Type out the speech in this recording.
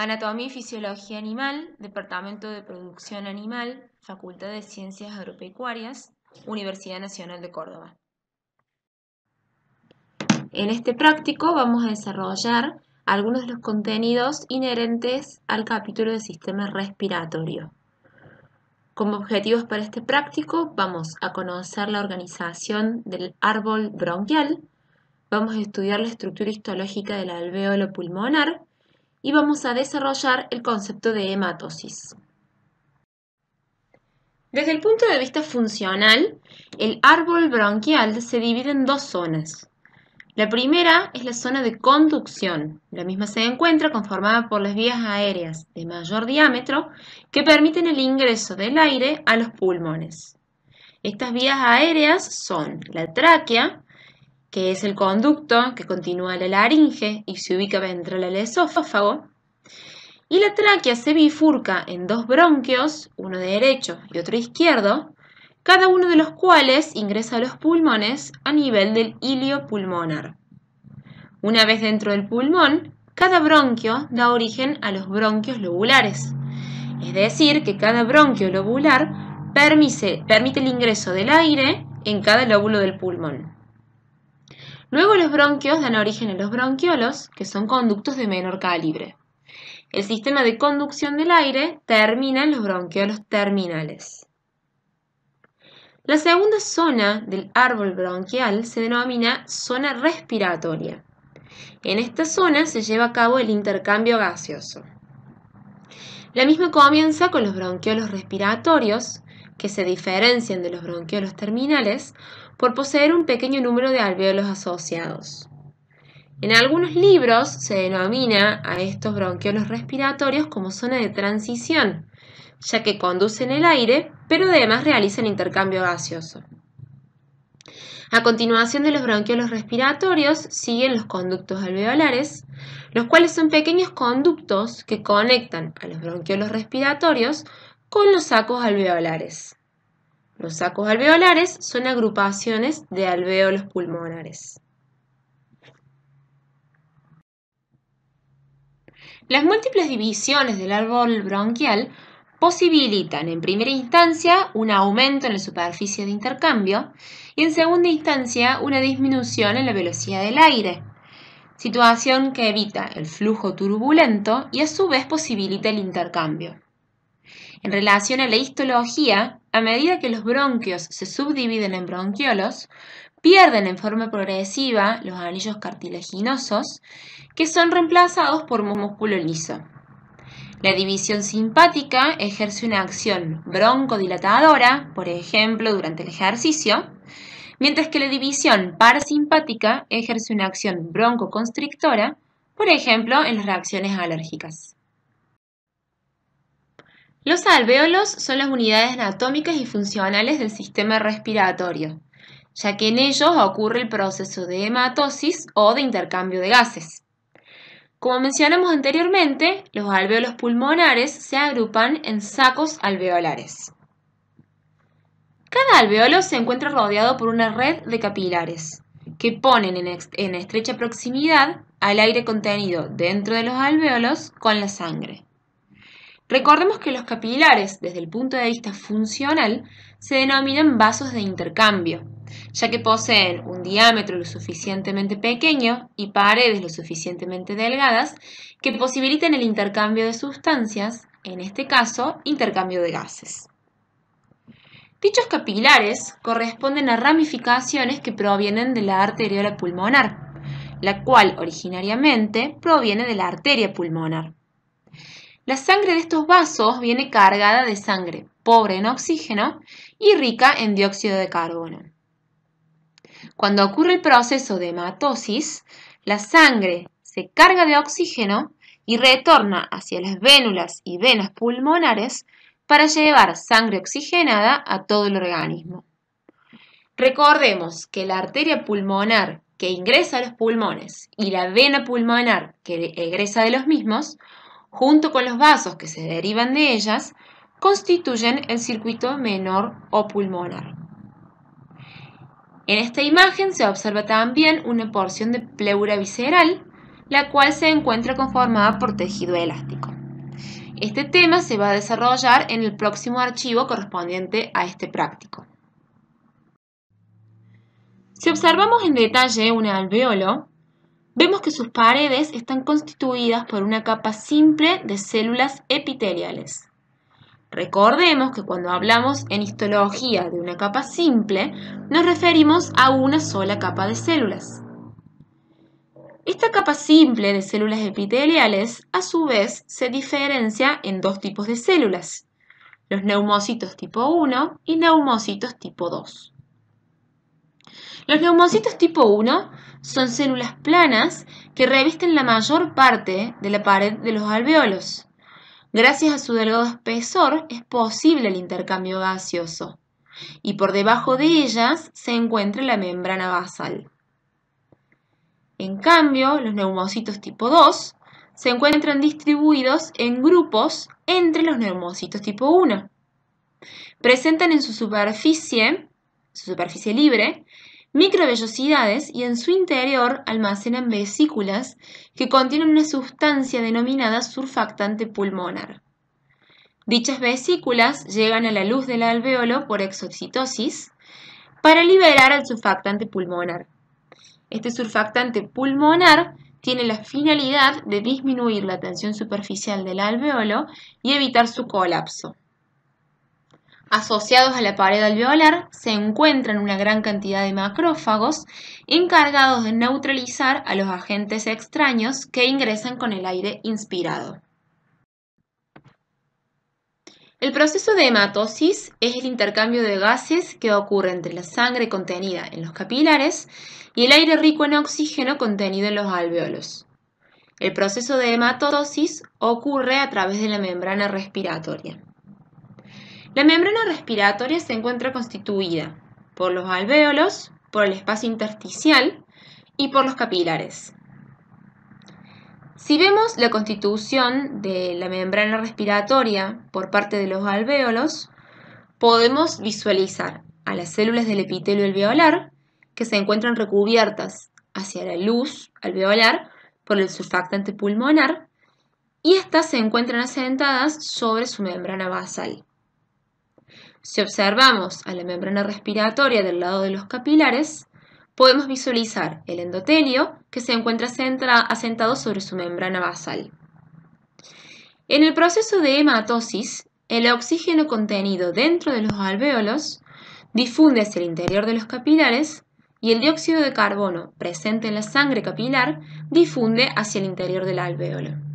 Anatomía y Fisiología Animal, Departamento de Producción Animal, Facultad de Ciencias Agropecuarias, Universidad Nacional de Córdoba. En este práctico vamos a desarrollar algunos de los contenidos inherentes al capítulo de sistema respiratorio. Como objetivos para este práctico vamos a conocer la organización del árbol bronquial, vamos a estudiar la estructura histológica del alveolo pulmonar, y vamos a desarrollar el concepto de hematosis. Desde el punto de vista funcional, el árbol bronquial se divide en dos zonas. La primera es la zona de conducción. La misma se encuentra conformada por las vías aéreas de mayor diámetro que permiten el ingreso del aire a los pulmones. Estas vías aéreas son la tráquea, que es el conducto que continúa la laringe y se ubica dentro del esófago. Y la tráquea se bifurca en dos bronquios, uno derecho y otro izquierdo, cada uno de los cuales ingresa a los pulmones a nivel del hilio pulmonar. Una vez dentro del pulmón, cada bronquio da origen a los bronquios lobulares, es decir, que cada bronquio lobular permite el ingreso del aire en cada lóbulo del pulmón. Luego los bronquios dan origen a los bronquiolos, que son conductos de menor calibre. El sistema de conducción del aire termina en los bronquiolos terminales. La segunda zona del árbol bronquial se denomina zona respiratoria. En esta zona se lleva a cabo el intercambio gaseoso. La misma comienza con los bronquiolos respiratorios, que se diferencian de los bronquiolos terminales por poseer un pequeño número de alveolos asociados. En algunos libros se denomina a estos bronquiolos respiratorios como zona de transición, ya que conducen el aire, pero además realizan intercambio gaseoso. A continuación de los bronquiolos respiratorios siguen los conductos alveolares, los cuales son pequeños conductos que conectan a los bronquiolos respiratorios con los sacos alveolares. Los sacos alveolares son agrupaciones de alveolos pulmonares. Las múltiples divisiones del árbol bronquial posibilitan en primera instancia un aumento en la superficie de intercambio y en segunda instancia una disminución en la velocidad del aire, situación que evita el flujo turbulento y a su vez posibilita el intercambio. En relación a la histología, a medida que los bronquios se subdividen en bronquiolos, pierden en forma progresiva los anillos cartilaginosos, que son reemplazados por músculo liso. La división simpática ejerce una acción broncodilatadora, por ejemplo, durante el ejercicio, mientras que la división parasimpática ejerce una acción broncoconstrictora, por ejemplo, en las reacciones alérgicas. Los alvéolos son las unidades anatómicas y funcionales del sistema respiratorio, ya que en ellos ocurre el proceso de hematosis o de intercambio de gases. Como mencionamos anteriormente, los alvéolos pulmonares se agrupan en sacos alveolares. Cada alvéolo se encuentra rodeado por una red de capilares que ponen en, estrecha proximidad al aire contenido dentro de los alvéolos con la sangre. Recordemos que los capilares, desde el punto de vista funcional, se denominan vasos de intercambio, ya que poseen un diámetro lo suficientemente pequeño y paredes lo suficientemente delgadas que posibiliten el intercambio de sustancias, en este caso, intercambio de gases. Dichos capilares corresponden a ramificaciones que provienen de la arteriola pulmonar, la cual originariamente proviene de la arteria pulmonar. La sangre de estos vasos viene cargada de sangre pobre en oxígeno y rica en dióxido de carbono. Cuando ocurre el proceso de hematosis, la sangre se carga de oxígeno y retorna hacia las vénulas y venas pulmonares para llevar sangre oxigenada a todo el organismo. Recordemos que la arteria pulmonar que ingresa a los pulmones y la vena pulmonar que egresa de los mismos junto con los vasos que se derivan de ellas, constituyen el circuito menor o pulmonar. En esta imagen se observa también una porción de pleura visceral, la cual se encuentra conformada por tejido elástico. Este tema se va a desarrollar en el próximo archivo correspondiente a este práctico. Si observamos en detalle un alveolo, vemos que sus paredes están constituidas por una capa simple de células epiteliales. Recordemos que cuando hablamos en histología de una capa simple, nos referimos a una sola capa de células. Esta capa simple de células epiteliales, a su vez, se diferencia en dos tipos de células, los neumocitos tipo 1 y neumocitos tipo 2. Los neumocitos tipo 1 son células planas que revisten la mayor parte de la pared de los alveolos. Gracias a su delgado espesor es posible el intercambio gaseoso y por debajo de ellas se encuentra la membrana basal. En cambio, los neumocitos tipo 2 se encuentran distribuidos en grupos entre los neumocitos tipo 1. Presentan en su superficie su superficie libre, microvellosidades y en su interior almacenan vesículas que contienen una sustancia denominada surfactante pulmonar. Dichas vesículas llegan a la luz del alveolo por exocitosis para liberar al surfactante pulmonar. Este surfactante pulmonar tiene la finalidad de disminuir la tensión superficial del alveolo y evitar su colapso. Asociados a la pared alveolar se encuentran una gran cantidad de macrófagos encargados de neutralizar a los agentes extraños que ingresan con el aire inspirado. El proceso de hematosis es el intercambio de gases que ocurre entre la sangre contenida en los capilares y el aire rico en oxígeno contenido en los alveolos. El proceso de hematosis ocurre a través de la membrana respiratoria. La membrana respiratoria se encuentra constituida por los alvéolos, por el espacio intersticial y por los capilares. Si vemos la constitución de la membrana respiratoria por parte de los alvéolos, podemos visualizar a las células del epitelio alveolar que se encuentran recubiertas hacia la luz alveolar por el surfactante pulmonar y estas se encuentran asentadas sobre su membrana basal. Si observamos a la membrana respiratoria del lado de los capilares, podemos visualizar el endotelio que se encuentra asentado sobre su membrana basal. En el proceso de hematosis, el oxígeno contenido dentro de los alvéolos difunde hacia el interior de los capilares y el dióxido de carbono presente en la sangre capilar difunde hacia el interior del alvéolo.